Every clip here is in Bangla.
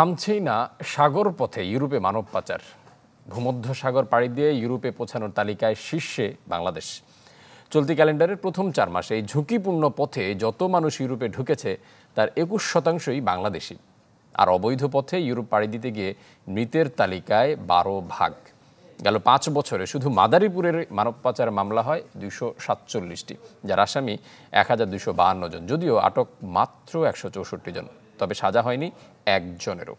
থামছেই না সাগর পথে ইউরোপে মানব পাচার ভূমধ্য সাগর পাড়ি দিয়ে ইউরোপে পৌঁছানোর তালিকায় শীর্ষে বাংলাদেশ চলতি ক্যালেন্ডারের প্রথম চার মাসে এই ঝুঁকিপূর্ণ পথে যত মানুষ ইউরোপে ঢুকেছে তার একুশ শতাংশই বাংলাদেশি আর অবৈধ পথে ইউরোপ পাড়ি দিতে গিয়ে মৃতের তালিকায় বারো ভাগ গেল পাঁচ বছরে শুধু মাদারীপুরের মানব পাচার মামলা হয় দুইশো সাতচল্লিশটি যার আসামি এক হাজার দুশো বাহান্ন জন যদিও আটক মাত্র একশো চৌষট্টি জন তবে সাজা হয়নি একজনেরও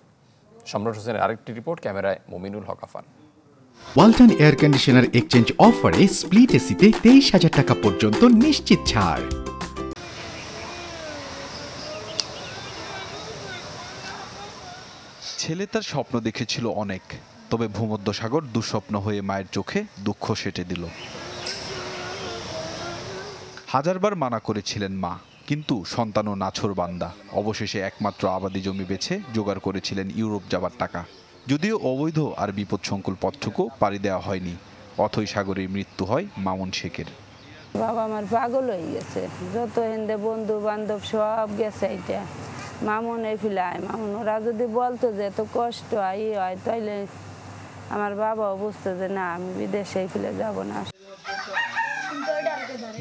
সম্রাট হোসেনের আরেকটি রিপোর্ট ক্যামেরায় Mominul Haque Afan Walton air conditioner exchange অফারে স্প্লিট এসিতে তেইশ হাজার টাকা পর্যন্ত নিশ্চিত ছাড় ছেলে তার স্বপ্ন দেখেছিল অনেক তবে ভূমধ্যসাগর দুঃস্বপ্ন হয়ে মায়ের চোখে দুঃখ সেটে দিল হাজারবার মানা করেছিলেন মা কিন্তু সন্তান ও নাছর বান্দা অবশেষে একমাত্র আবাদি জমি বেছে জোগাড় করেছিলেন ইউরোপ যাবার টাকা যদিও অবৈধ আর বিপদ সংকুল পথটুকু পাড়ি দেওয়া হয়নি অথই সাগরে মৃত্যু হয় মামুন শেখের বাবা আমার পাগল হয়ে গেছে যত হিন্দে বন্ধু বান্ধব সব গেছে এইটা মামুন এই ফিলায় মামুন ওরা যদি বলতো যে এত কষ্ট আই হয় তাইলে আমার বাবাও বুঝতো যে না আমি বিদেশে ফিলে যাব না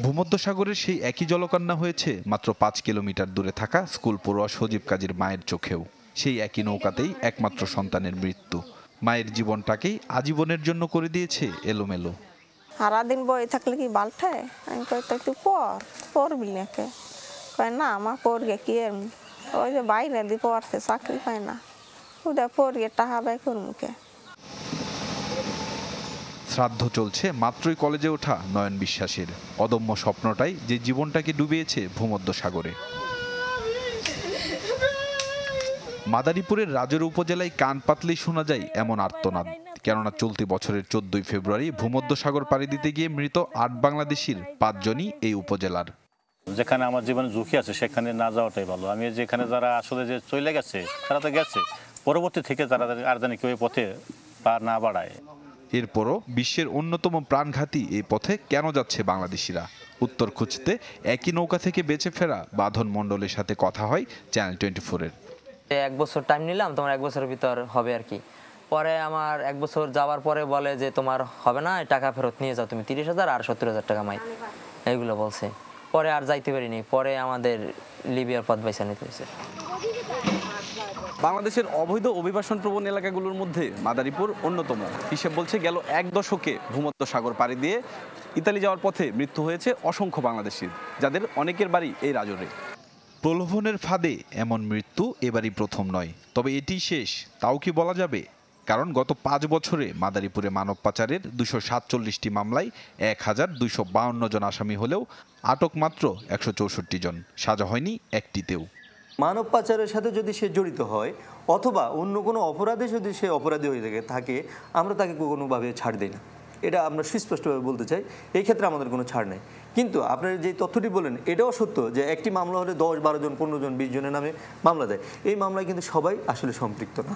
ভূমধ্যসাগরের সেই একই জলকন্যা হয়েছে মাত্র পাঁচ কিলোমিটার দূরে থাকা স্কুল পড়ুয়া সজীব কাজীর মায়ের চোখেও সেই একই নৌকাতেই একমাত্র সন্তানের মৃত্যু মায়ের জীবনটাকেই আজীবনের জন্য করে দিয়েছে এলোমেলো সারাদিন বই থাকলে কি বালঠায় আমি কই তো তুই পর পড়বি না কে কয় না আমার পড়গে কি এর ওই যে বাইরে দি পড়ছে চাকরি পায় না ওটা পড়গে টাকা ব্যয় করমুকে শ্রাদ্ধ চলছে মাত্রই কলেজে ওঠা নয়ন বিশ্বাসের অদম্য স্বপ্নটাই যে জীবনটাকে ডুবিয়েছে ভূমধ্য সাগরে মাদারীপুরের রাজের উপজেলায় কান পাতলেই শোনা যায় এমন আর্তনাদ কেননা চলতি বছরের চোদ্দই ফেব্রুয়ারি ভূমধ্য সাগর পাড়ি দিতে গিয়ে মৃত আট বাংলাদেশির পাঁচজনই এই উপজেলার যেখানে আমার জীবনে ঝুঁকি আছে সেখানে না যাওয়াটাই ভালো আমি যেখানে যারা আসলে যে চলে গেছে তারা তো গেছে পরবর্তী থেকে তারা আর জানি কেউ পথে পা না বাড়ায় এরপরও বিশ্বের অন্যতম প্রাণঘাতী এই পথে কেন যাচ্ছে বাংলাদেশিরা উত্তর খুঁজতে একই নৌকা থেকে বেঁচে ফেরা বাঁধন মণ্ডলের সাথে কথা হয় চ্যানেল টোয়েন্টি ফোরের এক বছর টাইম নিলাম তোমার এক বছরের ভিতর হবে আর কি পরে আমার এক বছর যাওয়ার পরে বলে যে তোমার হবে না টাকা ফেরত নিয়ে যাও তুমি তিরিশ হাজার আর সত্তর হাজার টাকা মাই এইগুলো বলছে পরে আর যাইতে পারিনি পরে আমাদের লিবিয়ার পথ বাইসা নিতে হয়েছে বাংলাদেশের অবৈধ অভিবাসন প্রবণ এলাকাগুলোর মধ্যে মাদারীপুর অন্যতম হিসেব বলছে গেল এক দশকে ভূমধ্য সাগর পাড়ি দিয়ে ইতালি যাওয়ার পথে মৃত্যু হয়েছে অসংখ্য বাংলাদেশির যাদের অনেকের বাড়ি এই রাজরে প্রলোভনের ফাঁদে এমন মৃত্যু এবারই প্রথম নয় তবে এটি শেষ তাও কি বলা যাবে কারণ গত পাঁচ বছরে মাদারীপুরে মানব পাচারের দুশো সাতচল্লিশটি মামলায় এক হাজার দুশো বাউন্ন জন আসামি হলেও আটক মাত্র একশো চৌষট্টি জন সাজা হয়নি একটিতেও মানব পাচারের সাথে যদি সে জড়িত হয় অথবা অন্য কোনো অপরাধে যদি সে অপরাধী হয়ে থাকে থাকে আমরা তাকে কোনোভাবে ছাড় দিই না এটা আমরা সুস্পষ্টভাবে বলতে চাই এই ক্ষেত্রে আমাদের কোনো ছাড় নেই কিন্তু আপনার যে তথ্যটি বলেন এটাও সত্য যে একটি মামলা হলে দশ বারো জন পনেরো জন বিশ জনের নামে মামলা দেয় এই মামলায় কিন্তু সবাই আসলে সম্পৃক্ত না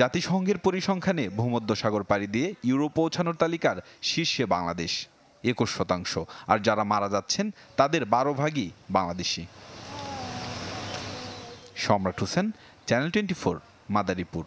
জাতিসংঘের পরিসংখ্যানে ভূমধ্য সাগর পাড়ি দিয়ে ইউরোপ পৌঁছানোর তালিকার শীর্ষে বাংলাদেশ একুশ শতাংশ আর যারা মারা যাচ্ছেন তাদের বারো ভাগই Bangladeshi Samrat Hossain channel twenty four Madaripur